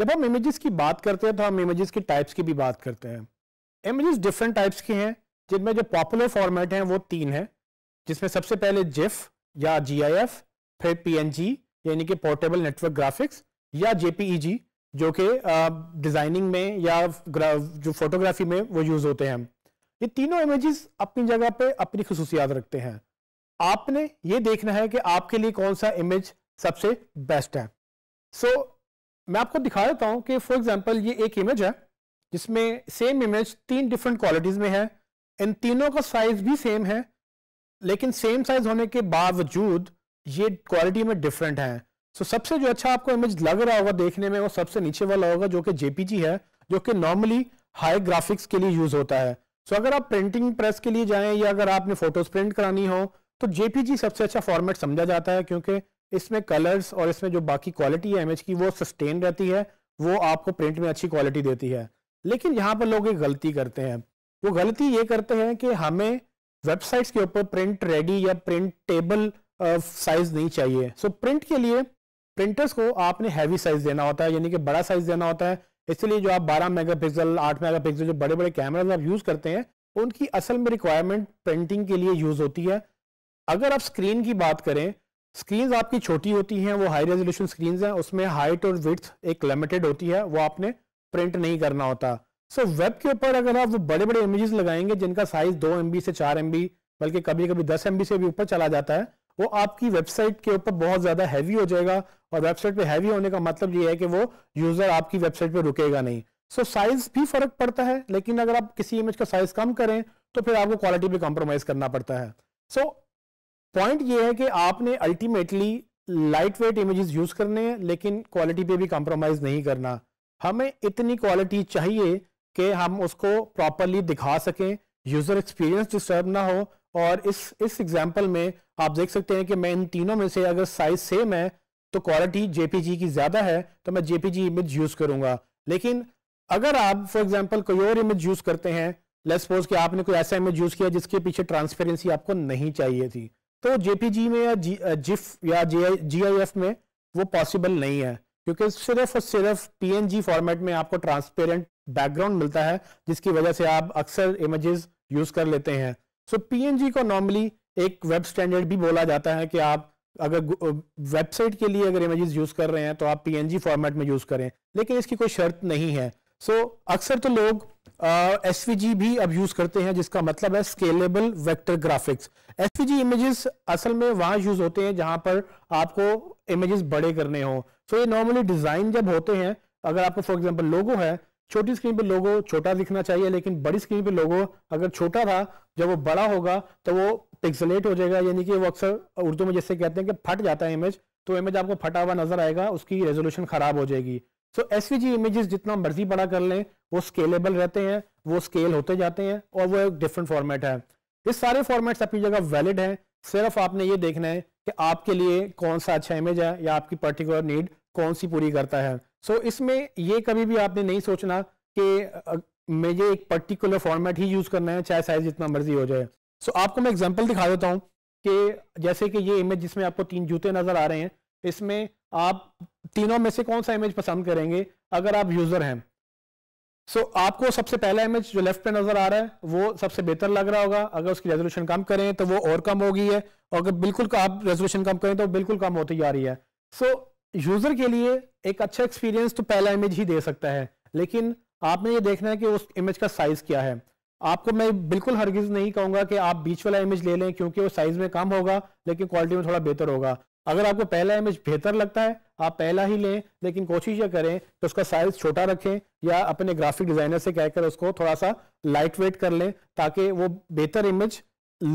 जब हम इमेजेस की बात करते हैं तो हम इमेजेस के टाइप्स की भी बात करते हैं इमेजेस डिफरेंट टाइप्स के हैं जिनमें जो पॉपुलर फॉर्मेट हैं वो तीन हैं जिसमें सबसे पहले जिफ या जी फिर पी यानी कि पोर्टेबल नेटवर्क ग्राफिक्स या जे e जो कि डिज़ाइनिंग में या जो फोटोग्राफी में वो यूज़ होते हैं ये तीनों इमेजेस अपनी जगह पर अपनी खसूसियात रखते हैं आपने ये देखना है कि आपके लिए कौन सा इमेज सबसे बेस्ट है सो so, मैं आपको दिखा देता हूं कि फॉर एग्जांपल ये एक इमेज है जिसमें सेम इमेज तीन डिफरेंट क्वालिटीज में है इन तीनों का साइज भी सेम है लेकिन सेम साइज होने के बावजूद ये क्वालिटी में डिफरेंट है सो so, सबसे जो अच्छा आपको इमेज लग रहा होगा देखने में वो सबसे नीचे वाला होगा जो कि जेपीजी है जो कि नॉर्मली हाई ग्राफिक्स के लिए यूज होता है सो so, अगर आप प्रिंटिंग प्रेस के लिए जाएं या अगर आपने फोटोज प्रिंट करानी हो तो जेपीजी सबसे अच्छा फॉर्मेट समझा जाता है क्योंकि इसमें कलर्स और इसमें जो बाकी क्वालिटी है इमेज की वो सस्टेन रहती है वो आपको प्रिंट में अच्छी क्वालिटी देती है लेकिन यहाँ पर लोग एक गलती करते हैं वो गलती ये करते हैं कि हमें वेबसाइट्स के ऊपर प्रिंट रेडी या प्रिंट टेबल साइज नहीं चाहिए सो so, प्रिंट के लिए प्रिंटर्स को आपने हैवी साइज देना होता है यानी कि बड़ा साइज देना होता है इसलिए जो आप 12 मेगापिक्सल 8 मेगापिक्सल जो बड़े बड़े कैमराज आप यूज़ करते हैं उनकी असल में रिक्वायरमेंट प्रिंटिंग के लिए यूज़ होती है अगर आप स्क्रीन की बात करें स्क्रीन आपकी छोटी होती हैं वो हाई रेजोल्यूशन स्क्रीन हैं उसमें हाइट और विथ एक लिमिटेड होती है वो आपने प्रिंट नहीं करना होता सो so, वेब के ऊपर अगर आप वो बड़े बड़े इमेजेस लगाएंगे जिनका साइज दो एम से चार एम बल्कि कभी कभी दस एम से भी ऊपर चला जाता है वो आपकी वेबसाइट के ऊपर बहुत ज़्यादा हैवी हो जाएगा और वेबसाइट पे हैवी होने का मतलब ये है कि वो यूज़र आपकी वेबसाइट पे रुकेगा नहीं सो so, साइज भी फर्क पड़ता है लेकिन अगर आप किसी इमेज का साइज कम करें तो फिर आपको क्वालिटी पे कॉम्प्रोमाइज़ करना पड़ता है सो so, पॉइंट ये है कि आपने ultimately light weight images use करने हैं लेकिन क्वालिटी पे भी कॉम्प्रोमाइज नहीं करना हमें इतनी क्वालिटी चाहिए कि हम उसको प्रॉपरली दिखा सकें यूजर एक्सपीरियंस डिस्टर्ब ना हो और इस इस एग्जाम्पल में आप देख सकते हैं कि मैं इन तीनों में से अगर साइज सेम है तो क्वालिटी जेपीजी की ज़्यादा है तो मैं जेपीजी इमेज यूज़ करूँगा लेकिन अगर आप फॉर एग्जाम्पल कोई और इमेज यूज़ करते हैं लेट्स सपोज कि आपने कोई ऐसा इमेज यूज़ किया जिसके पीछे ट्रांसपेरेंसी आपको नहीं चाहिए थी तो जेपीजी में या जिफ या जीआईएफ में वो पॉसिबल नहीं है क्योंकि सिर्फ और सिर्फ पीएनजी फॉर्मेट में आपको ट्रांसपेरेंट बैकग्राउंड मिलता है जिसकी वजह से आप अक्सर इमेजेस यूज कर लेते हैं सो so, पीएनजी को नॉर्मली एक वेब स्टैंडर्ड भी बोला जाता है कि आप अगर वेबसाइट के लिए अगर इमेजेस यूज कर रहे हैं तो आप पीएनजी फॉर्मेट में यूज करें लेकिन इसकी कोई शर्त नहीं है सो so, अक्सर तो लोग एस uh, भी अब यूज करते हैं जिसका मतलब है scalable vector graphics S images असल में वहां यूज होते हैं जहां पर आपको इमेजेस बड़े करने हो सो so, ये नॉर्मली डिजाइन जब होते हैं अगर आपको फॉर एग्जाम्पल लोगो है छोटी स्क्रीन पे लोगो छोटा दिखना चाहिए लेकिन बड़ी स्क्रीन पे लोगो अगर छोटा था जब वो बड़ा होगा तो वो पिक्सलेट हो जाएगा यानी कि वो अक्सर उर्दू में जैसे कहते हैं कि फट जाता है इमेज तो इमेज आपको फटा हुआ नजर आएगा उसकी रेजोल्यूशन खराब हो जाएगी सो एस इमेजेस जितना मर्जी बड़ा कर लें वो स्केलेबल रहते हैं वो स्केल होते जाते हैं और वो एक डिफरेंट फॉर्मेट है ये सारे फॉर्मेट्स अपनी जगह वैलिड हैं सिर्फ आपने ये देखना है कि आपके लिए कौन सा अच्छा इमेज है या आपकी पर्टिकुलर नीड कौन सी पूरी करता है सो so, इसमें ये कभी भी आपने नहीं सोचना कि मुझे एक पर्टिकुलर फॉर्मेट ही यूज़ करना है चाहे साइज जितना मर्जी हो जाए सो so, आपको मैं एग्जाम्पल दिखा देता हूँ कि जैसे कि ये इमेज जिसमें आपको तीन जूते नज़र आ रहे हैं इसमें आप तीनों में से कौन सा इमेज पसंद करेंगे अगर आप यूजर हैं सो so, आपको सबसे पहला इमेज जो लेफ्ट पे नजर आ रहा है वो सबसे बेहतर लग रहा होगा अगर उसकी रेजोल्यूशन कम करें तो वो और कम होगी है और अगर बिल्कुल आप रेजोल्यूशन कम करें तो बिल्कुल कम होती जा रही है सो so, यूजर के लिए एक अच्छा एक्सपीरियंस तो पहला इमेज ही दे सकता है लेकिन आपने ये देखना है कि उस इमेज का साइज क्या है आपको मैं बिल्कुल हरगिज नहीं कहूंगा कि आप बीच वाला इमेज ले लें क्योंकि वो साइज में कम होगा लेकिन क्वालिटी में थोड़ा बेहतर होगा अगर आपको पहला इमेज बेहतर लगता है आप पहला ही लें लेकिन कोशिश ये करें कि उसका साइज छोटा रखें या अपने ग्राफिक डिजाइनर से कहकर उसको थोड़ा सा लाइट वेट कर लें ताकि वो बेहतर इमेज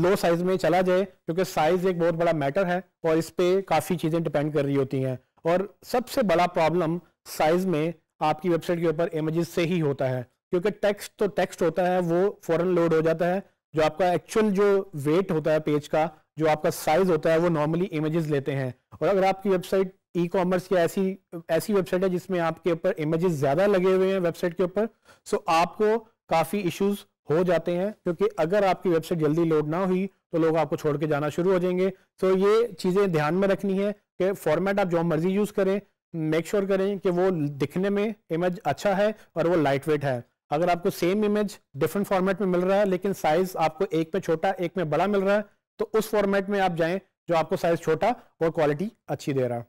लो साइज में चला जाए क्योंकि साइज एक बहुत बड़ा मैटर है और इस पर काफ़ी चीज़ें डिपेंड कर रही होती हैं और सबसे बड़ा प्रॉब्लम साइज में आपकी वेबसाइट के ऊपर इमेजेस से ही होता है क्योंकि टेक्स्ट तो टेक्स्ट होता है वो फ़ौरन लोड हो जाता है जो आपका एक्चुअल जो वेट होता है पेज का जो आपका साइज होता है वो नॉर्मली इमेजेस लेते हैं और अगर आपकी वेबसाइट ई कॉमर्स या ऐसी ऐसी वेबसाइट है जिसमें आपके ऊपर इमेजेस ज़्यादा लगे हुए हैं वेबसाइट के ऊपर सो आपको काफ़ी इश्यूज हो जाते हैं क्योंकि अगर आपकी वेबसाइट जल्दी लोड ना हुई तो लोग आपको छोड़ के जाना शुरू हो जाएंगे तो ये चीज़ें ध्यान में रखनी है कि फॉर्मेट आप जो मर्जी यूज़ करें मेक श्योर sure करें कि वो दिखने में इमेज अच्छा है और वो लाइट वेट है अगर आपको सेम इमेज डिफरेंट फॉर्मेट में मिल रहा है लेकिन साइज आपको एक में छोटा एक में बड़ा मिल रहा है तो उस फॉर्मेट में आप जाएं जो आपको साइज छोटा और क्वालिटी अच्छी दे रहा